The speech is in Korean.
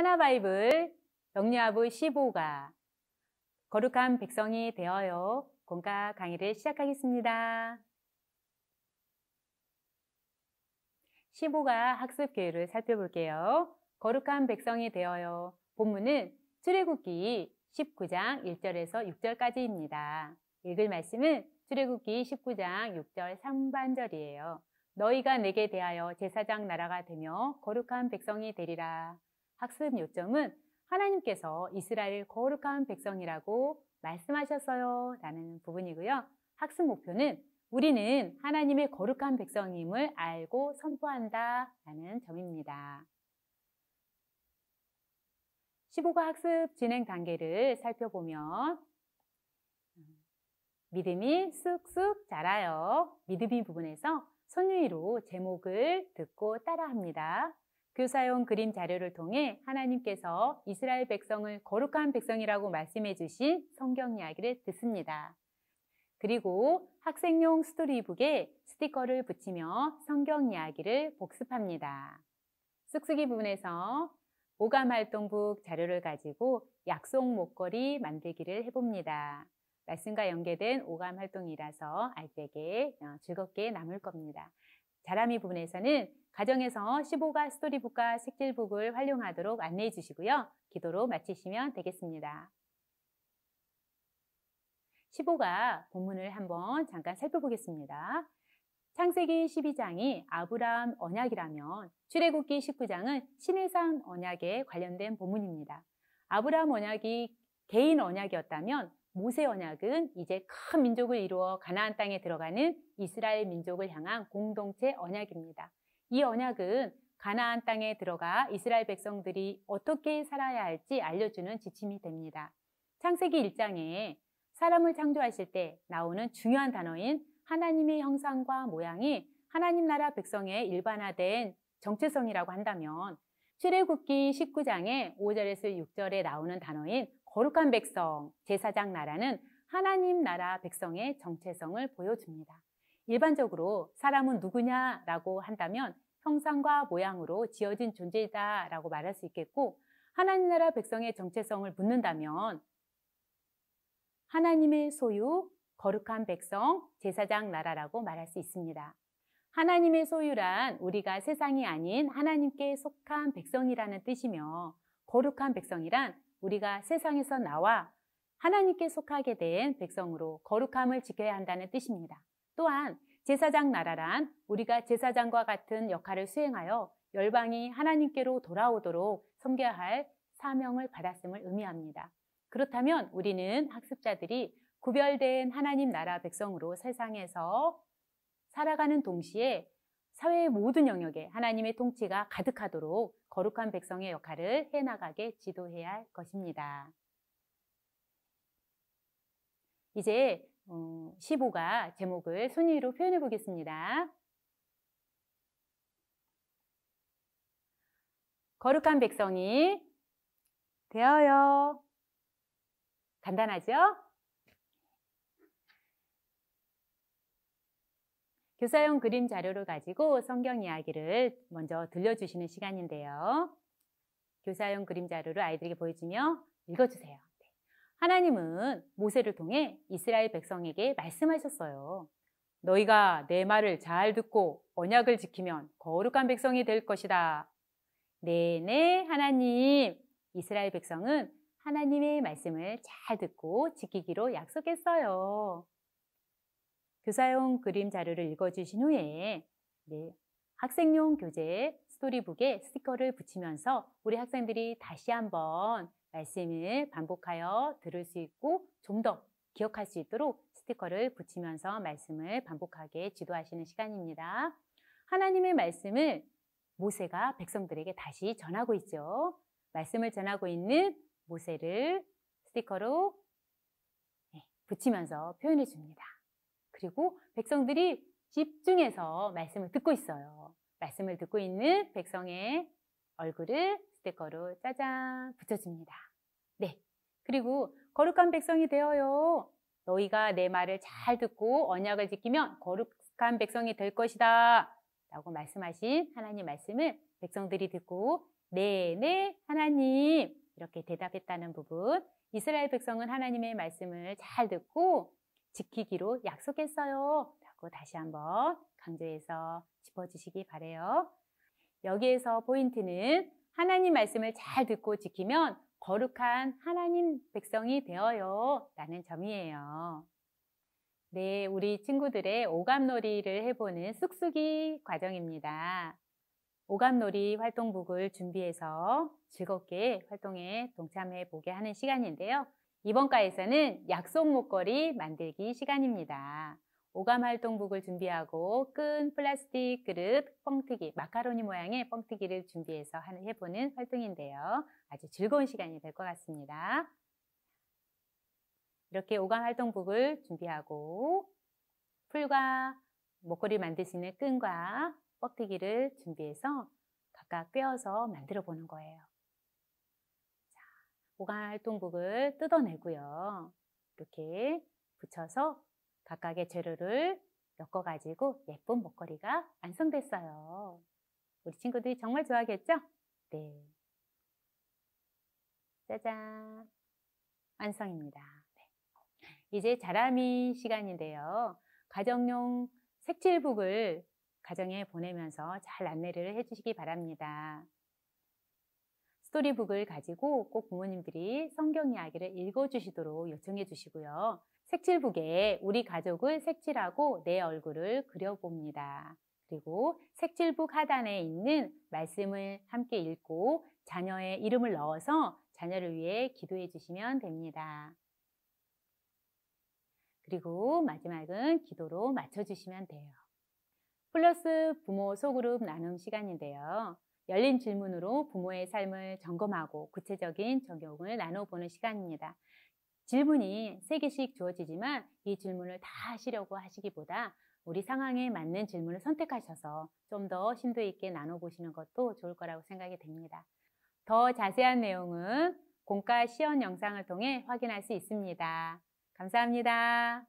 하나바이블 영리아부 15가 거룩한 백성이 되어요 공과 강의를 시작하겠습니다. 15가 학습 계획을 살펴볼게요. 거룩한 백성이 되어요. 본문은 출애굽기 19장 1절에서 6절까지입니다. 읽을 말씀은 출애굽기 19장 6절 상반절이에요. 너희가 내게 대하여 제사장 나라가 되며 거룩한 백성이 되리라. 학습 요점은 하나님께서 이스라엘 거룩한 백성이라고 말씀하셨어요. 라는 부분이고요. 학습 목표는 우리는 하나님의 거룩한 백성임을 알고 선포한다. 라는 점입니다. 1 5과 학습 진행 단계를 살펴보면 믿음이 쑥쑥 자라요. 믿음이 부분에서 선유희로 제목을 듣고 따라합니다. 학교사용 그 그림 자료를 통해 하나님께서 이스라엘 백성을 거룩한 백성이라고 말씀해 주신 성경 이야기를 듣습니다. 그리고 학생용 스토리북에 스티커를 붙이며 성경 이야기를 복습합니다. 쑥쑥이 부분에서 오감활동북 자료를 가지고 약속 목걸이 만들기를 해봅니다. 말씀과 연계된 오감 활동이라서 알뜰하게 어, 즐겁게 남을 겁니다. 자라미 부분에서는 가정에서 15가 스토리북과 색칠북을 활용하도록 안내해 주시고요. 기도로 마치시면 되겠습니다. 15가 본문을 한번 잠깐 살펴보겠습니다. 창세기 12장이 아브라함 언약이라면 출애굽기 19장은 신해산 언약에 관련된 본문입니다. 아브라함 언약이 개인 언약이었다면 모세 언약은 이제 큰 민족을 이루어 가나안 땅에 들어가는 이스라엘 민족을 향한 공동체 언약입니다. 이 언약은 가나안 땅에 들어가 이스라엘 백성들이 어떻게 살아야 할지 알려주는 지침이 됩니다. 창세기 1장에 사람을 창조하실 때 나오는 중요한 단어인 하나님의 형상과 모양이 하나님 나라 백성의 일반화된 정체성이라고 한다면 출애굽기 19장에 5절에서 6절에 나오는 단어인 거룩한 백성, 제사장 나라는 하나님 나라 백성의 정체성을 보여줍니다. 일반적으로 사람은 누구냐라고 한다면 형상과 모양으로 지어진 존재이다라고 말할 수 있겠고 하나님 나라 백성의 정체성을 묻는다면 하나님의 소유, 거룩한 백성, 제사장 나라라고 말할 수 있습니다. 하나님의 소유란 우리가 세상이 아닌 하나님께 속한 백성이라는 뜻이며 거룩한 백성이란 우리가 세상에서 나와 하나님께 속하게 된 백성으로 거룩함을 지켜야 한다는 뜻입니다. 또한 제사장 나라란 우리가 제사장과 같은 역할을 수행하여 열방이 하나님께로 돌아오도록 섬겨야 할 사명을 받았음을 의미합니다. 그렇다면 우리는 학습자들이 구별된 하나님 나라 백성으로 세상에서 살아가는 동시에 사회의 모든 영역에 하나님의 통치가 가득하도록 거룩한 백성의 역할을 해나가게 지도해야 할 것입니다. 이제 15가 어, 제목을 순위로 표현해 보겠습니다. 거룩한 백성이 되어요. 간단하죠? 교사용 그림 자료를 가지고 성경 이야기를 먼저 들려주시는 시간인데요. 교사용 그림 자료를 아이들에게 보여주며 읽어주세요. 하나님은 모세를 통해 이스라엘 백성에게 말씀하셨어요. 너희가 내 말을 잘 듣고 언약을 지키면 거룩한 백성이 될 것이다. 네네 네, 하나님. 이스라엘 백성은 하나님의 말씀을 잘 듣고 지키기로 약속했어요. 교사용 그 그림 자료를 읽어주신 후에 네, 학생용 교재 스토리북에 스티커를 붙이면서 우리 학생들이 다시 한번 말씀을 반복하여 들을 수 있고 좀 더 기억할 수 있도록 스티커를 붙이면서 말씀을 반복하게 지도하시는 시간입니다. 하나님의 말씀을 모세가 백성들에게 다시 전하고 있죠. 말씀을 전하고 있는 모세를 스티커로 예, 붙이면서 표현해 줍니다. 그리고 백성들이 집중해서 말씀을 듣고 있어요. 말씀을 듣고 있는 백성의 얼굴을 스티커로 짜잔 붙여줍니다. 네. 그리고 거룩한 백성이 되어요. 너희가 내 말을 잘 듣고 언약을 지키면 거룩한 백성이 될 것이다. 라고 말씀하신 하나님 말씀을 백성들이 듣고 네, 네, 하나님 이렇게 대답했다는 부분 이스라엘 백성은 하나님의 말씀을 잘 듣고 지키기로 약속했어요. 라고 다시 한번 강조해서 짚어주시기 바래요. 여기에서 포인트는 하나님 말씀을 잘 듣고 지키면 거룩한 하나님 백성이 되어요. 라는 점이에요. 네, 우리 친구들의 오감놀이를 해보는 쑥쑥이 과정입니다. 오감놀이 활동북을 준비해서 즐겁게 활동에 동참해 보게 하는 시간인데요. 이번 과에서는 약속 목걸이 만들기 시간입니다. 오감활동복을 준비하고 끈, 플라스틱 그릇, 뻥튀기, 마카로니 모양의 뻥튀기를 준비해서 해보는 활동인데요. 아주 즐거운 시간이 될 것 같습니다. 이렇게 오감활동복을 준비하고 풀과 목걸이 만들 수 있는 끈과 뻥튀기를 준비해서 각각 꿰어서 만들어 보는 거예요. 오감활동복을 뜯어내고요. 이렇게 붙여서 각각의 재료를 엮어가지고 예쁜 목걸이가 완성됐어요. 우리 친구들이 정말 좋아하겠죠? 네. 짜잔. 완성입니다. 네. 이제 자라미 시간인데요. 가정용 색칠북을 가정에 보내면서 잘 안내를 해주시기 바랍니다. 스토리북을 가지고 꼭 부모님들이 성경 이야기를 읽어주시도록 요청해 주시고요. 색칠북에 우리 가족을 색칠하고 내 얼굴을 그려봅니다. 그리고 색칠북 하단에 있는 말씀을 함께 읽고 자녀의 이름을 넣어서 자녀를 위해 기도해 주시면 됩니다. 그리고 마지막은 기도로 맞춰주시면 돼요. 플러스 부모 소그룹 나눔 시간인데요. 열린 질문으로 부모의 삶을 점검하고 구체적인 적용을 나눠보는 시간입니다. 질문이 3 개씩 주어지지만 이 질문을 다 하시려고 하시기보다 우리 상황에 맞는 질문을 선택하셔서 좀 더 심도 있게 나눠보시는 것도 좋을 거라고 생각이 됩니다. 더 자세한 내용은 공과 시연 영상을 통해 확인할 수 있습니다. 감사합니다.